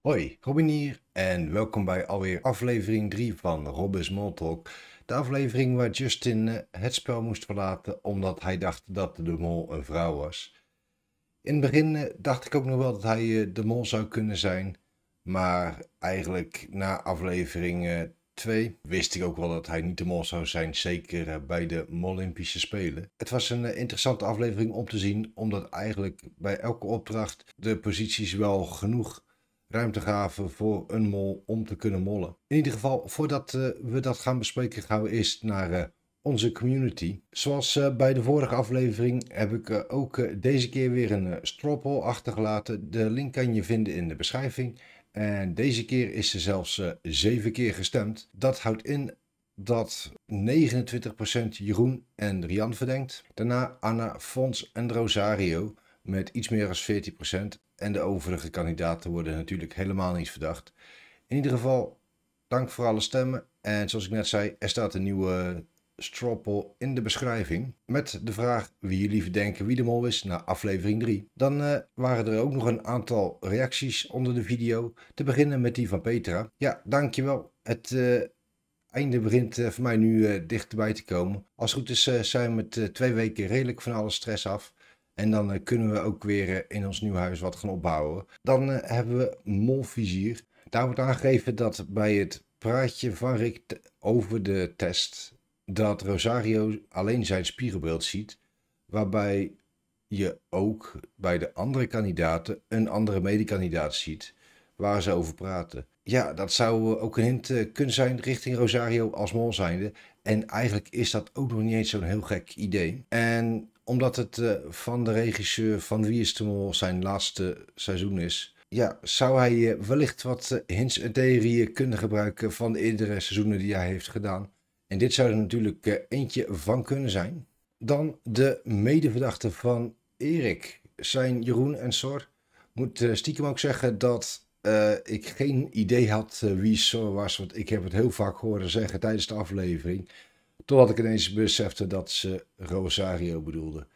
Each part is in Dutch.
Hoi, Robin hier en welkom bij alweer aflevering 3 van Robbes Small Talk. De aflevering waar Justin eh, het spel moest verlaten omdat hij dacht dat de mol een vrouw was. In het begin eh, dacht ik ook nog wel dat hij eh, de mol zou kunnen zijn. Maar eigenlijk na aflevering 2 wist ik ook wel dat hij niet de mol zou zijn. Zeker bij de Olympische Spelen. Het was een interessante aflevering om te zien. Omdat eigenlijk bij elke opdracht de posities wel genoeg ruimte gaven voor een mol om te kunnen mollen. In ieder geval, voordat eh, we dat gaan bespreken, gaan we eerst naar eh, onze community. Zoals eh, bij de vorige aflevering heb ik ook deze keer weer een stroppel achtergelaten. De link kan je vinden in de beschrijving. En deze keer is er zelfs zeven keer gestemd. Dat houdt in dat 29% Jeroen en Rian verdenkt. Daarna Anna, Fons en Rosario met iets meer dan 14% en de overige kandidaten worden natuurlijk helemaal niet verdacht. In ieder geval, dank voor alle stemmen. En zoals ik net zei, er staat een nieuwe stropel in de beschrijving. Met de vraag wie jullie verdenken wie de mol is na aflevering 3. Dan eh, waren er ook nog een aantal reacties onder de video. Te beginnen met die van Petra. Ja, dankjewel. Het... Eh, einde begint eh, voor mij nu uh, dichterbij te komen. Als het goed is zijn we met twee weken redelijk van alle stress af. En dan eh, kunnen we ook weer eh, in ons nieuw huis wat gaan opbouwen. Dan eh, hebben we molvizier. Daar wordt aangegeven dat bij het praatje van Rick over de test... dat Rosario alleen zijn spiegelbeeld ziet... waarbij je ook bij de andere kandidaten een andere medekandidaat ziet... waar ze over praten. Ja, dat zou ook een hint kunnen zijn richting Rosario als mol zijnde. En eigenlijk is dat ook nog niet eens zo'n heel gek idee. En omdat het eh, van de regisseur van Wie is Mol zijn laatste seizoen is. Ja, zou hij eh, wellicht wat eh, hints en theorieën kunnen gebruiken van de eerdere seizoenen die hij heeft gedaan. En dit zou er natuurlijk eentje van kunnen zijn. Dan de medeverdachte van Erik. Zijn Jeroen en Sor. Moet stiekem ook zeggen dat ik geen idee had wie Sor was. Want ik heb het heel vaak horen zeggen tijdens de aflevering. Totdat ik ineens besefte dat ze Rosario bedoelde.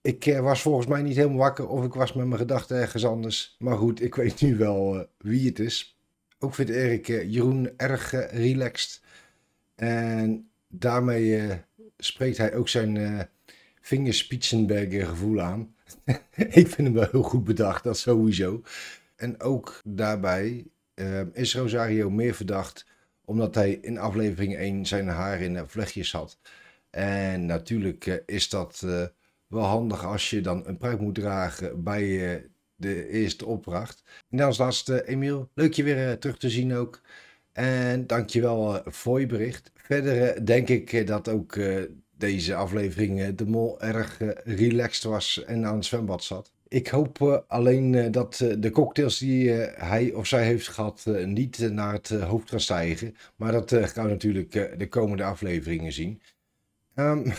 Ik eh, was volgens mij niet helemaal wakker of ik was met mijn gedachten ergens anders. Maar goed, ik weet nu wel eh, wie het is. Ook vindt Erik eh, Jeroen erg relaxed. En daarmee spreekt hij ook zijn vingerspitsenberger gevoel aan. ik vind hem wel heel goed bedacht, dat sowieso. En ook daarbij is Rosario meer verdacht omdat hij in aflevering 1 zijn haar in eh, vlechtjes had. En natuurlijk eh, is dat eh, wel handig als je dan een pruik moet dragen bij de eerste opdracht. En als laatste, Emiel, leuk je weer terug te zien ook. En dankjewel voor je bericht. Verder denk ik dat ook deze aflevering de mol erg relaxed was en aan het zwembad zat. Ik hoop eh, alleen eh, dat eh, de cocktails die hij of zij heeft gehad niet naar het hoofd gaan stijgen. Maar dat gaan natuurlijk de komende afleveringen zien. Ehm,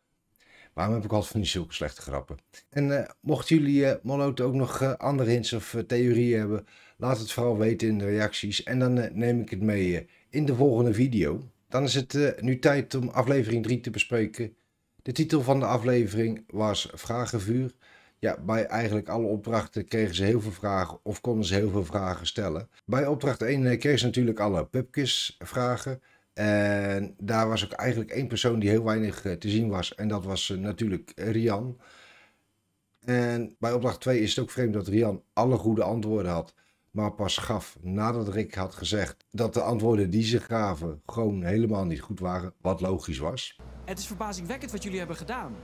waarom heb ik altijd van die zulke slechte grappen? En mochten jullie Molot ook nog andere hints of theorieën hebben, laat het vooral weten in de reacties. En dan neem ik het mee in de volgende video. Dan is het nu tijd om aflevering 3 te bespreken. De titel van de aflevering was Vragenvuur ja, bij eigenlijk alle opdrachten kregen ze heel veel vragen of konden ze heel veel vragen stellen. Bij opdracht 1 eh, kregen ze natuurlijk alle pubquiz vragen. En daar was ook eigenlijk één persoon die heel weinig eh, te zien was. En dat was eh, natuurlijk Rian. En bij opdracht 2 is het ook vreemd dat Rian alle goede antwoorden had. Maar pas gaf nadat Rick had gezegd dat de antwoorden die ze gaven gewoon helemaal niet goed waren. Wat logisch was. Het is verbazingwekkend wat jullie hebben gedaan.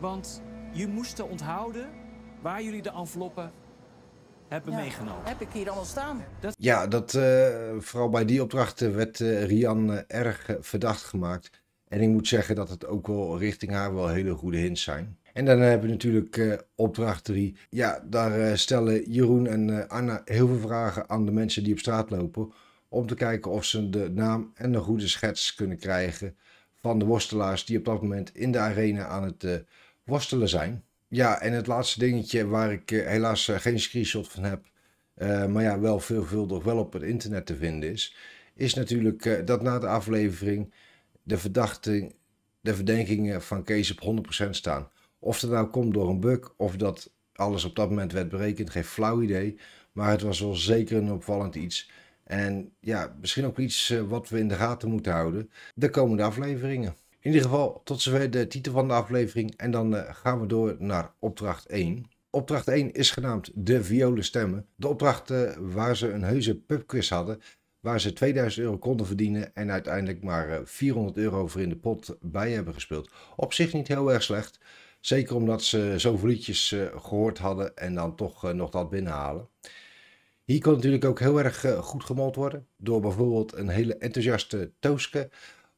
Want je moesten onthouden waar jullie de enveloppen hebben meegenomen. Heb ik hier allemaal staan. Dat... Ja, dat, eh, vooral bij die opdrachten eh, werd uh, Rian erg verdacht gemaakt. En ik moet zeggen dat het ook wel richting haar wel hele goede hints zijn. En dan hebben we natuurlijk opdracht 3. Ja, daar stellen Jeroen en Anna heel veel vragen aan de mensen die op straat lopen. Om te kijken of ze de naam en een goede schets kunnen krijgen van de worstelaars die op dat moment in de arena aan het worstelen zijn. Ja, en het laatste dingetje waar ik eh, helaas eh, geen screenshot van heb, eh, maar ja, wel veelvuldig wel op het internet te vinden is, is natuurlijk dat na de aflevering de, verdachting, de verdenkingen van Kees op 100% staan. Of dat nou komt door een bug of dat alles op dat moment werd berekend, geen flauw idee. Maar het was wel zeker een opvallend iets. En ja, misschien ook iets wat we in de gaten moeten houden. De komende afleveringen. In ieder geval, tot zover de titel van de aflevering. En dan eh, gaan we door naar opdracht 1. Opdracht 1 is genaamd De Violen Stemmen. De opdracht eh, waar ze een heuse pubquiz hadden. Waar ze 2000 euro konden verdienen en uiteindelijk maar 400 eh, euro voor in de pot bij hebben gespeeld. Op zich niet heel erg slecht. Zeker omdat ze zoveel liedjes gehoord hadden en dan toch nog dat binnenhalen. Hier kon natuurlijk ook heel erg goed gemold worden. Door bijvoorbeeld een hele enthousiaste Tooske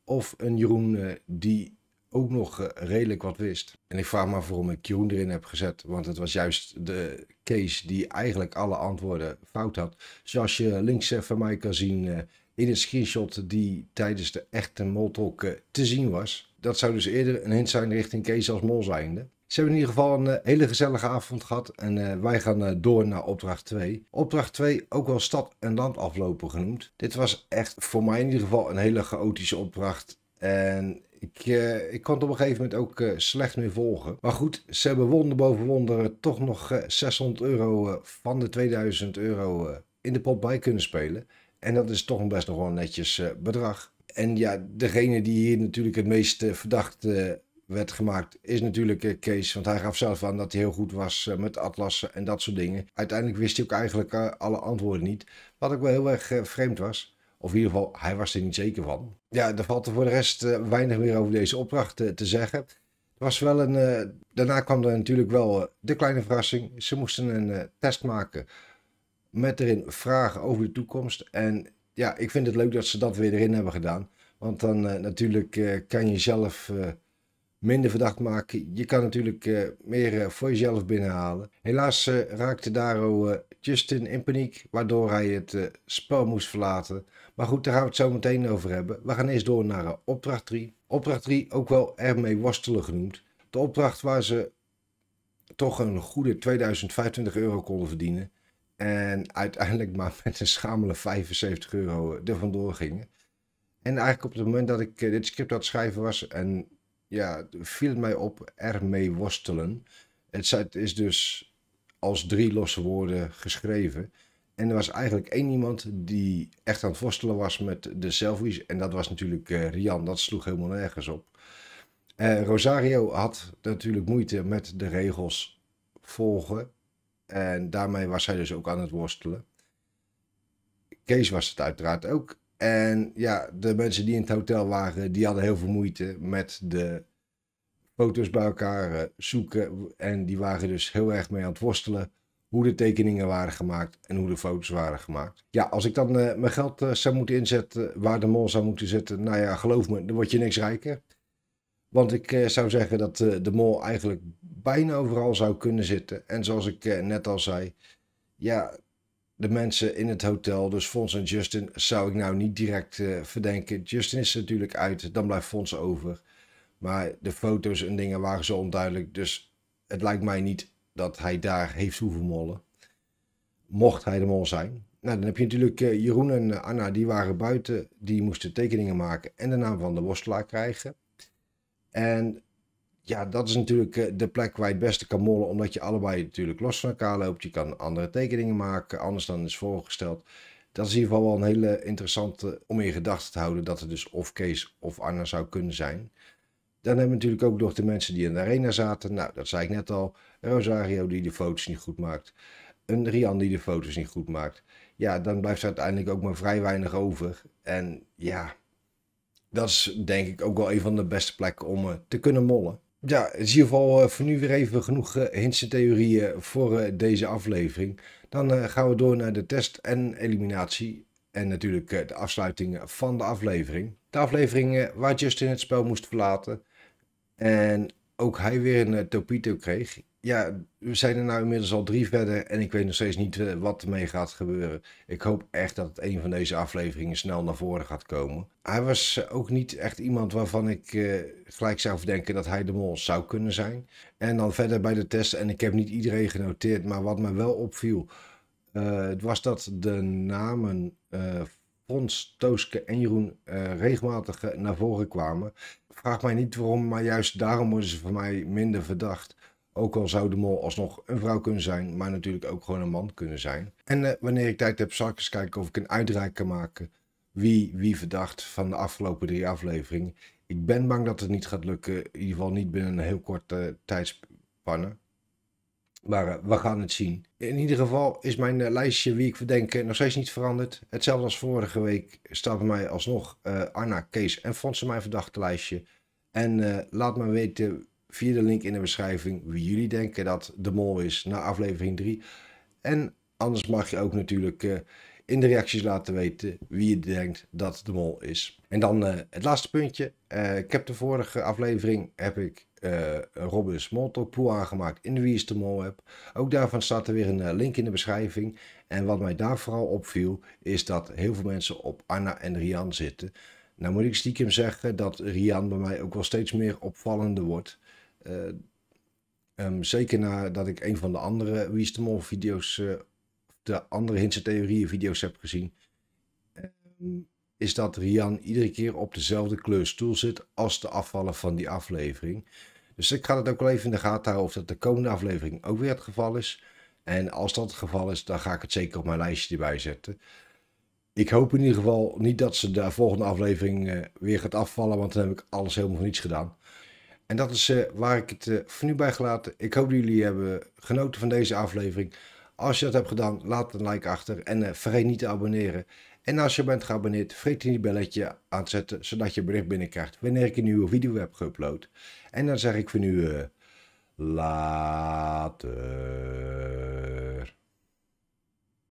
of een Jeroen eh, die ook nog eh, redelijk wat wist. En ik vraag me waarom ik Jeroen erin heb gezet. Want het was juist de case die eigenlijk alle antwoorden fout had. Zoals je links van mij kan zien eh, in een screenshot die tijdens de echte Moltalk te zien was. Dat zou dus eerder een hint zijn richting Kees als mol zijnde. Ze hebben in ieder geval een eh, hele gezellige avond gehad en eh, wij gaan eh, door naar opdracht 2. Opdracht 2, ook wel stad en land genoemd. Dit was echt voor mij in ieder geval een hele chaotische opdracht. En ik, ik, kon het op een gegeven moment ook slecht meer volgen. Maar goed, ze hebben wonder boven wonder toch nog 600 euro van de 2000 euro in de pot bij kunnen spelen. En dat is toch een best nog wel netjes bedrag. En ja, degene die hier natuurlijk het meest verdacht werd gemaakt, is natuurlijk eh, Kees. Want hij gaf zelf aan dat hij heel goed was eh, met Atlas en dat soort dingen. Uiteindelijk wist hij ook eigenlijk eh, alle antwoorden niet. Wat ook wel heel erg vreemd was. Of in ieder geval, hij was er niet zeker van. Ja, er valt er voor de rest weinig meer over deze opdracht te zeggen. Er was wel een, daarna kwam er natuurlijk wel de kleine verrassing. Ze moesten een test maken met erin vragen over de toekomst. En ja, ik vind het leuk dat ze dat weer erin hebben gedaan. Want dan natuurlijk kan je zelf minder verdacht maken. Je kan natuurlijk eh, meer eh, voor jezelf binnenhalen. Helaas eh, raakte Daro Justin in paniek, waardoor hij het spel moest verlaten. Maar goed, daar gaan we het zo meteen over hebben. We gaan eerst door naar opdracht 3. Opdracht 3, ook wel ermee worstelen genoemd. De opdracht waar ze toch een goede 2025 euro konden verdienen. En uiteindelijk maar met een schamele 75 euro er vandoor gingen. En eigenlijk op het moment dat ik dit script had schrijven was en ja, viel mij op ermee worstelen. Het is dus als drie losse woorden geschreven. En er was eigenlijk één iemand die echt aan het worstelen was met de selfies. En dat was natuurlijk eh, Rian. Dat sloeg helemaal nergens op. Eh, Rosario had natuurlijk moeite met de regels volgen. En daarmee was hij dus ook aan het worstelen. Kees was het uiteraard ook. En ja, de mensen die in het hotel waren, die hadden heel veel moeite met de foto's bij elkaar eh, zoeken. En die waren dus heel erg mee aan het worstelen hoe de tekeningen waren gemaakt en hoe de foto's waren gemaakt. Ja, als ik dan eh, mijn geld eh, zou moeten inzetten waar de mol zou moeten zitten, nou ja, geloof me, dan word je niks rijker. Want ik zou zeggen dat de mol eigenlijk bijna overal zou kunnen zitten. En zoals ik net al zei, ja, de mensen in het hotel, dus Fons en Justin, zou ik nou niet direct eh, verdenken. Justin is natuurlijk uit, dan blijft Fons over. Maar de foto's en dingen waren zo onduidelijk. Dus het lijkt mij niet dat hij daar heeft hoeven mollen. Mocht hij de mol zijn. Nou, dan heb je natuurlijk eh, Jeroen en eh, Anna, die waren buiten. Die moesten tekeningen maken en de naam van de worstelaar krijgen. En ja, dat is natuurlijk eh, de plek waar je het beste kan mollen, omdat je allebei natuurlijk los van elkaar loopt. Je kan andere tekeningen maken, anders dan is voorgesteld. Dat is in ieder geval wel een hele interessante om in gedachten te houden dat het dus of Kees of Anna zou kunnen zijn. Dan hebben we natuurlijk ook nog de mensen die in de arena zaten. Nou, dat zei ik net al. Rosario die de foto's niet goed maakt. Een Rian die de foto's niet goed maakt. Ja, dan blijft er uiteindelijk ook maar vrij weinig over. En ja, dat is denk ik ook wel een van de beste plekken om eh, te kunnen mollen ja, in ieder geval eh, voor nu weer even genoeg eh, hints en theorieën eh, voor deze aflevering. Dan gaan we door naar de test en eliminatie. En natuurlijk de afsluiting van de aflevering. De aflevering waar Justin het spel moest verlaten. En ook hij weer een Topito kreeg ja, we zijn er nu inmiddels al drie verder en ik weet nog steeds niet eh, wat ermee gaat gebeuren. Ik hoop echt dat het een van deze afleveringen snel naar voren gaat komen. Hij was eh, ook niet echt iemand waarvan ik eh, gelijk zou verdenken dat hij de mol zou kunnen zijn. En dan verder bij de test, en ik heb niet iedereen genoteerd, maar wat me wel opviel, was dat de namen uh, Fons, Tooske en Jeroen regelmatig naar voren kwamen. Vraag mij niet waarom, maar juist daarom worden ze voor mij minder verdacht. Ook al zou de mol alsnog een vrouw kunnen zijn, maar natuurlijk ook gewoon een man kunnen zijn. En eh, wanneer ik tijd heb, zal ik eens kijken of ik een uitdraai kan maken. Wie, wie verdacht van de afgelopen drie afleveringen. Ik ben bang dat het niet gaat lukken. In ieder geval niet binnen een heel korte tijdspanne. Maar eh, we gaan het zien. In ieder geval is mijn eh, lijstje wie ik verdenk nog steeds niet veranderd. Hetzelfde als vorige week staat bij mij alsnog uh, Arna, Kees en Fons mijn verdachte lijstje. En laat me weten via de link in de beschrijving wie jullie denken dat de mol is na aflevering 3. En anders mag je ook natuurlijk eh, in de reacties laten weten wie je denkt dat de mol is. En dan eh, het laatste puntje. Eh, ik heb de vorige aflevering heb ik uh, aangemaakt in de Wie is de Mol app. Ook daarvan staat er weer een link in de beschrijving. En wat mij daar vooral opviel is dat heel veel mensen op Anna en Rian zitten. Nou moet ik stiekem zeggen dat Rian bij mij ook wel steeds meer opvallende wordt. Eh, ehm, zeker nadat ik een van de andere Mol video's, eh, de andere Hintse theorieën video's heb gezien, ehm, is dat Rian iedere keer op dezelfde kleur stoel zit als de afvallen van die aflevering. Dus ik ga het ook wel even in de gaten houden of dat de komende aflevering ook weer het geval is. En als dat het geval is, dan ga ik het zeker op mijn lijstje erbij zetten. Ik hoop in ieder geval niet dat ze de volgende aflevering eh, weer gaat afvallen, want dan heb ik alles helemaal voor niets gedaan. En dat is eh, waar ik het uh, voor nu bij gelaten. Ik hoop dat jullie hebben genoten van deze aflevering. Als je dat hebt gedaan, laat een like achter en eh, vergeet niet te abonneren. En als je bent geabonneerd, vergeet niet het belletje aan te zetten, zodat je bericht binnenkrijgt wanneer ik een nieuwe video heb geüpload. En dan zeg ik voor nu, later.